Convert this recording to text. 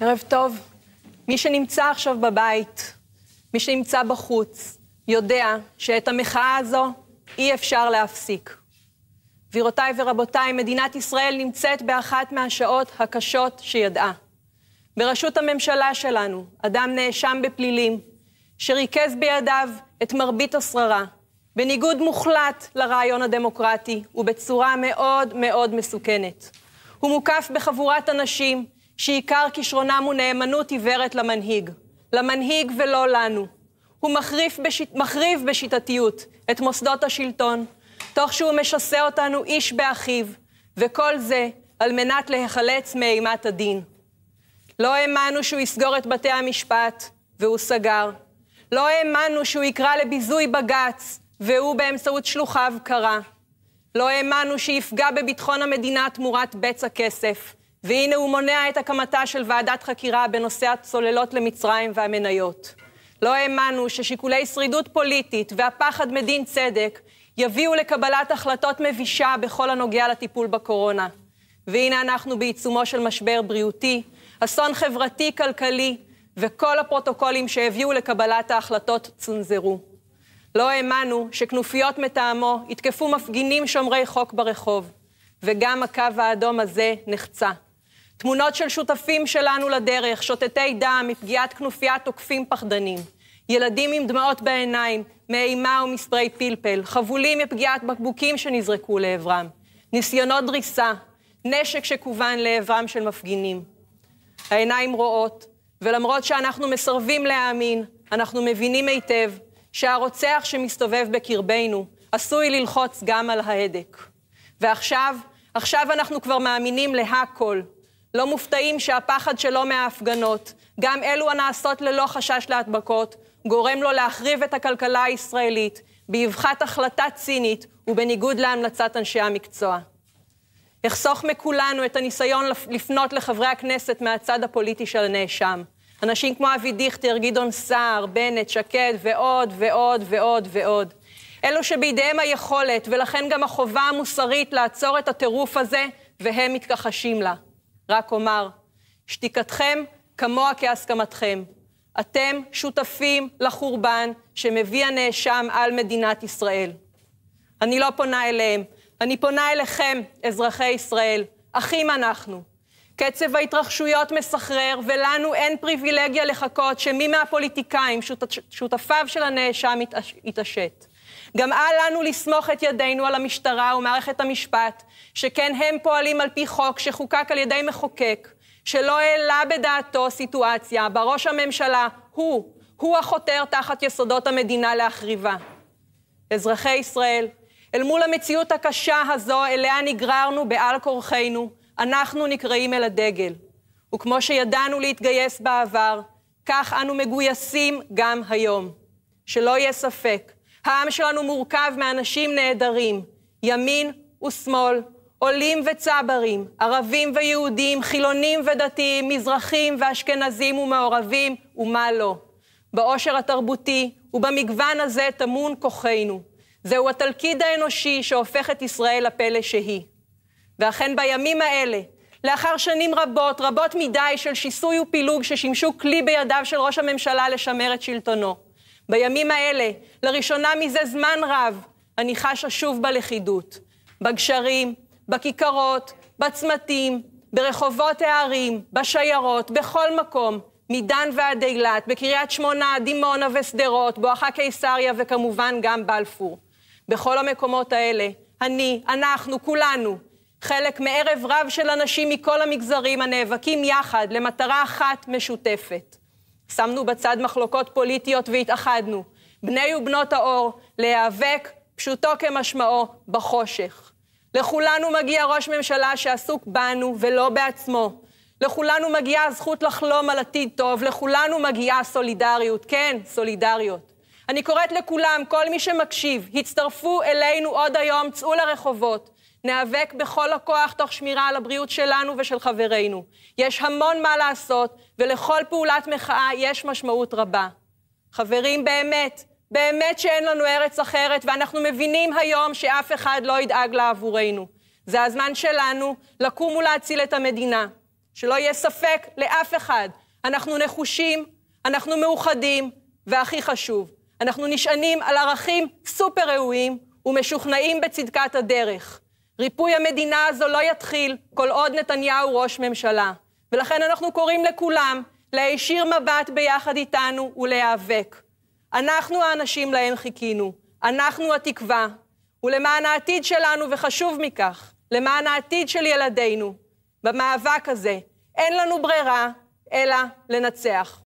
ערב טוב. מי שנמצא עכשיו בבית, מי שנמצא בחוץ, יודע שאת המחאה הזו אי אפשר להפסיק. גבירותיי ורבותיי, מדינת ישראל נמצאת באחת מהשעות הקשות שידעה. בראשות הממשלה שלנו, אדם נאשם בפלילים, שריכז בידיו את מרבית השררה, בניגוד מוחלט לרעיון הדמוקרטי ובצורה מאוד מאוד מסוכנת. הוא מוקף בחבורת אנשים שעיקר כישרונם הוא נאמנות עיוורת למנהיג. למנהיג ולא לנו. הוא מחריף בשיט... מחריף בשיטתיות את מוסדות השלטון, תוך שהוא משסה אותנו איש באחיו, וכל זה על מנת להיחלץ מאימת הדין. לא האמנו שהוא יסגור את בתי המשפט, והוא סגר. לא האמנו שהוא יקרא לביזוי בג"ץ, והוא באמצעות שלוחיו קרא. לא האמנו שיפגע בביטחון המדינה תמורת בצע כסף. והנה הוא מונע את הקמתה של ועדת חקירה בנושא הצוללות למצרים והמניות. לא האמנו ששיקולי שרידות פוליטית והפחד מדין צדק יביאו לקבלת החלטות מבישה בכל הנוגע לטיפול בקורונה. והנה אנחנו בעיצומו של משבר בריאותי, אסון חברתי-כלכלי, וכל הפרוטוקולים שהביאו לקבלת ההחלטות צונזרו. לא האמנו שכנופיות מטעמו יתקפו מפגינים שומרי חוק ברחוב, וגם הקו האדום הזה נחצה. תמונות של שותפים שלנו לדרך, שותתי דם מפגיעת כנופיית תוקפים פחדנים. ילדים עם דמעות בעיניים, מאימה ומספרי פלפל, חבולים מפגיעת בקבוקים שנזרקו לעברם, ניסיונות דריסה, נשק שכוון לעברם של מפגינים. העיניים רואות, ולמרות שאנחנו מסרבים להאמין, אנחנו מבינים היטב שהרוצח שמסתובב בקרבנו עשוי ללחוץ גם על ההדק. ועכשיו, עכשיו אנחנו כבר מאמינים להכל. לא מופתעים שהפחד שלו מההפגנות, גם אלו הנעשות ללא חשש להדבקות, גורם לו להחריב את הכלכלה הישראלית באבחת החלטה צינית ובניגוד להמלצת אנשי המקצוע. אחסוך מכולנו את הניסיון לפנות לחברי הכנסת מהצד הפוליטי של הנאשם. אנשים כמו אבי דיכטר, גדעון סער, בנט, שקד ועוד ועוד ועוד ועוד. אלו שבידיהם היכולת ולכן גם החובה המוסרית לעצור את הטירוף הזה, והם מתכחשים לה. רק אומר, שתיקתכם כמוה כהסכמתכם. אתם שותפים לחורבן שמביא הנאשם על מדינת ישראל. אני לא פונה אליהם, אני פונה אליכם, אזרחי ישראל. אחים אנחנו. קצב ההתרחשויות מסחרר, ולנו אין פריבילגיה לחכות שמי מהפוליטיקאים, שותפיו של הנאשם, יתעשת. גם אל לנו לסמוך את ידינו על המשטרה ומערכת המשפט, שכן הם פועלים על פי חוק שחוקק על ידי מחוקק, שלא העלה בדעתו סיטואציה בה ראש הממשלה הוא, הוא החותר תחת יסודות המדינה להחריבה. אזרחי ישראל, אל מול המציאות הקשה הזו אליה נגררנו בעל כורחנו, אנחנו נקראים אל הדגל. וכמו שידענו להתגייס בעבר, כך אנו מגויסים גם היום. שלא יהיה ספק, העם שלנו מורכב מאנשים נהדרים, ימין ושמאל, עולים וצברים, ערבים ויהודים, חילונים ודתיים, מזרחים ואשכנזים ומעורבים, ומה לא. בעושר התרבותי ובמגוון הזה טמון כוחנו. זהו התלכיד האנושי שהופך את ישראל לפלא שהיא. ואכן בימים האלה, לאחר שנים רבות, רבות מדי, של שיסוי ופילוג ששימשו כלי בידיו של ראש הממשלה לשמר את שלטונו, בימים האלה, לראשונה מזה זמן רב, אני חשה שוב בלכידות. בגשרים, בכיכרות, בצמתים, ברחובות הערים, בשיירות, בכל מקום, מדן ועד אילת, בקריית שמונה, דימונה ושדרות, בואכה קיסריה וכמובן גם בלפור. בכל המקומות האלה, אני, אנחנו, כולנו, חלק מערב רב של אנשים מכל המגזרים הנאבקים יחד למטרה אחת משותפת. שמנו בצד מחלוקות פוליטיות והתאחדנו, בני ובנות האור, להיאבק, פשוטו כמשמעו, בחושך. לכולנו מגיע ראש ממשלה שעסוק בנו ולא בעצמו. לכולנו מגיעה הזכות לחלום על עתיד טוב, לכולנו מגיעה סולידריות, כן, סולידריות. אני קוראת לכולם, כל מי שמקשיב, הצטרפו אלינו עוד היום, צאו לרחובות. ניאבק בכל הכוח תוך שמירה על הבריאות שלנו ושל חברינו. יש המון מה לעשות, ולכל פעולת מחאה יש משמעות רבה. חברים, באמת, באמת שאין לנו ארץ אחרת, ואנחנו מבינים היום שאף אחד לא ידאג לה עבורנו. זה הזמן שלנו לקום ולהציל את המדינה. שלא יהיה ספק לאף אחד, אנחנו נחושים, אנחנו מאוחדים, והכי חשוב, אנחנו נשענים על ערכים סופר ראויים ומשוכנעים בצדקת הדרך. ריפוי המדינה הזו לא יתחיל כל עוד נתניהו ראש ממשלה, ולכן אנחנו קוראים לכולם להישיר מבט ביחד איתנו ולהיאבק. אנחנו האנשים להם חיכינו, אנחנו התקווה, ולמען העתיד שלנו, וחשוב מכך, למען העתיד של ילדינו, במאבק הזה אין לנו ברירה אלא לנצח.